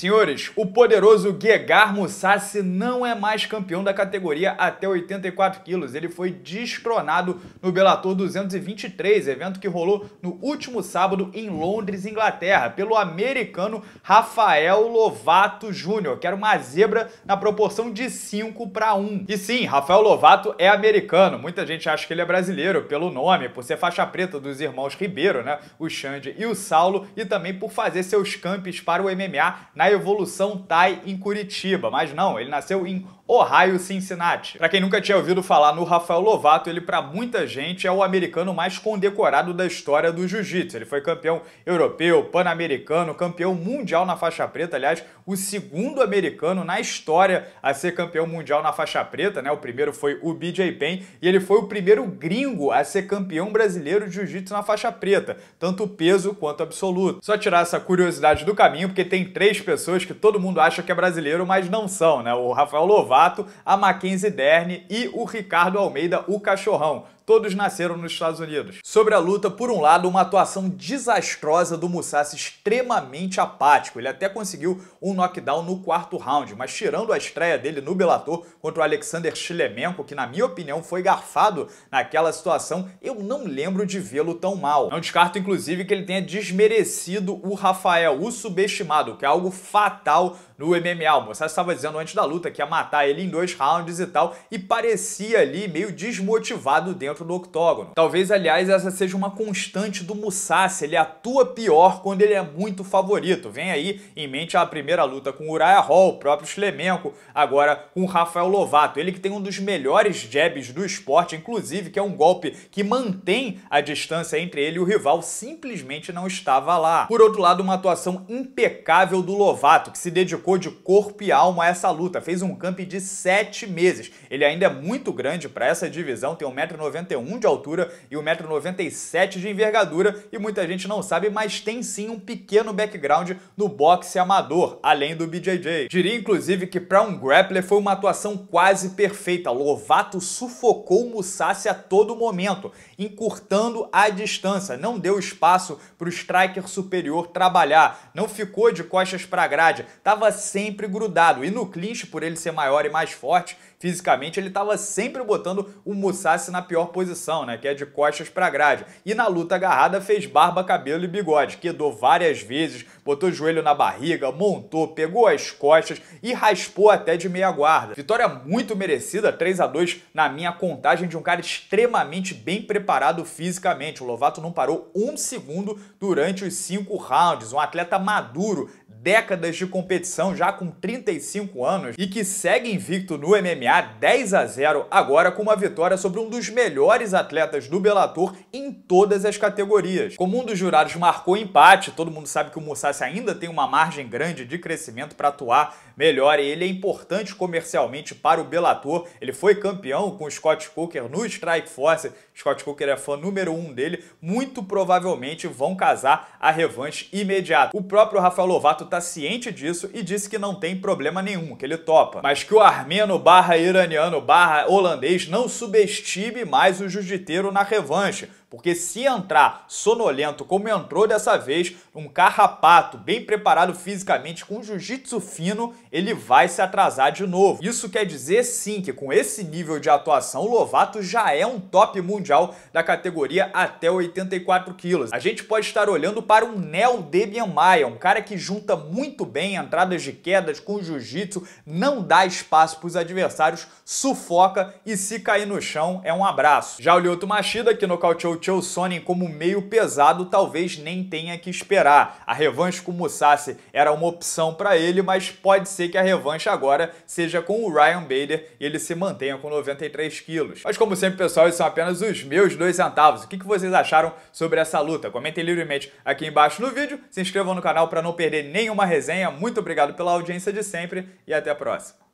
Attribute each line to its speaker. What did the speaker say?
Speaker 1: Senhores, o poderoso Gegar Mousasi não é mais campeão da categoria até 84 quilos. Ele foi destronado no Bellator 223, evento que rolou no último sábado em Londres, Inglaterra, pelo americano Rafael Lovato Jr., que era uma zebra na proporção de 5 para 1. E sim, Rafael Lovato é americano. Muita gente acha que ele é brasileiro pelo nome, por ser faixa preta dos irmãos Ribeiro, né? O Xande e o Saulo, e também por fazer seus camps para o MMA na a evolução Thai em Curitiba, mas não, ele nasceu em Ohio Cincinnati. Para quem nunca tinha ouvido falar no Rafael Lovato, ele para muita gente é o americano mais condecorado da história do jiu-jitsu. Ele foi campeão europeu, pan-americano, campeão mundial na faixa preta, aliás, o segundo americano na história a ser campeão mundial na faixa preta, né? O primeiro foi o BJ Penn e ele foi o primeiro gringo a ser campeão brasileiro de jiu-jitsu na faixa preta, tanto peso quanto absoluto. Só tirar essa curiosidade do caminho, porque tem três pessoas que todo mundo acha que é brasileiro, mas não são, né? O Rafael Lovato Lobato, a Mackenzie Derne e o Ricardo Almeida, o Cachorrão. Todos nasceram nos Estados Unidos. Sobre a luta, por um lado, uma atuação desastrosa do Musashi extremamente apático. Ele até conseguiu um knockdown no quarto round, mas tirando a estreia dele no Bellator contra o Alexander Chilemenko, que na minha opinião foi garfado naquela situação, eu não lembro de vê-lo tão mal. Não descarto inclusive que ele tenha desmerecido o Rafael, o subestimado, que é algo fatal no MMA. O Musashi estava dizendo antes da luta que ia matar ele em dois rounds e tal, e parecia ali meio desmotivado dentro dentro do octógono. Talvez, aliás, essa seja uma constante do Musashi, ele atua pior quando ele é muito favorito. Vem aí em mente a primeira luta com o Uriah Hall, o próprio Slemenko, agora com o Rafael Lovato. Ele que tem um dos melhores jabs do esporte, inclusive, que é um golpe que mantém a distância entre ele e o rival, simplesmente não estava lá. Por outro lado, uma atuação impecável do Lovato, que se dedicou de corpo e alma a essa luta. Fez um camp de 7 meses. Ele ainda é muito grande para essa divisão, tem 1,90m de altura e 1,97m de envergadura e muita gente não sabe, mas tem sim um pequeno background no boxe amador, além do BJJ. Diria inclusive que para um grappler foi uma atuação quase perfeita. Lovato sufocou Musashi a todo momento, encurtando a distância, não deu espaço para o striker superior trabalhar, não ficou de costas para a grade, estava sempre grudado e no clinch por ele ser maior e mais forte, fisicamente ele estava sempre botando o Musashi na pior posição, né, que é de costas para grade. E na luta agarrada fez barba, cabelo e bigode, quedou várias vezes, botou o joelho na barriga, montou, pegou as costas e raspou até de meia guarda. Vitória muito merecida, 3 a 2 na minha contagem de um cara extremamente bem preparado fisicamente. O Lovato não parou um segundo durante os cinco rounds, um atleta maduro décadas de competição, já com 35 anos, e que segue invicto no MMA 10 a 0, agora com uma vitória sobre um dos melhores atletas do Bellator em todas as categorias. Como um dos jurados marcou empate, todo mundo sabe que o Musashi ainda tem uma margem grande de crescimento para atuar melhor e ele é importante comercialmente para o Bellator. Ele foi campeão com o Scott Coker no Strike Force. Scott Coker é fã número um dele. Muito provavelmente vão casar a revanche imediata. O próprio Rafael Lovato está ciente disso e disse que não tem problema nenhum, que ele topa. Mas que o armeno barra iraniano barra holandês não subestime mais o jiu-jiteiro na revanche porque se entrar sonolento como entrou dessa vez, um carrapato bem preparado fisicamente com jiu-jitsu fino, ele vai se atrasar de novo. Isso quer dizer sim que com esse nível de atuação, o Lovato já é um top mundial da categoria até 84 quilos. A gente pode estar olhando para um Neo Demian Maia, um cara que junta muito bem entradas de quedas com jiu-jitsu, não dá espaço para os adversários, sufoca e se cair no chão é um abraço. Já o Lyoto Machida, que nocauteou o Cho Sonnen como meio pesado talvez nem tenha que esperar. A revanche com o Musashi era uma opção para ele, mas pode ser que a revanche agora seja com o Ryan Bader e ele se mantenha com 93 quilos. Mas como sempre, pessoal, esses são apenas os meus dois centavos. O que vocês acharam sobre essa luta? Comentem livremente aqui embaixo no vídeo, se inscrevam no canal para não perder nenhuma resenha. Muito obrigado pela audiência de sempre e até a próxima.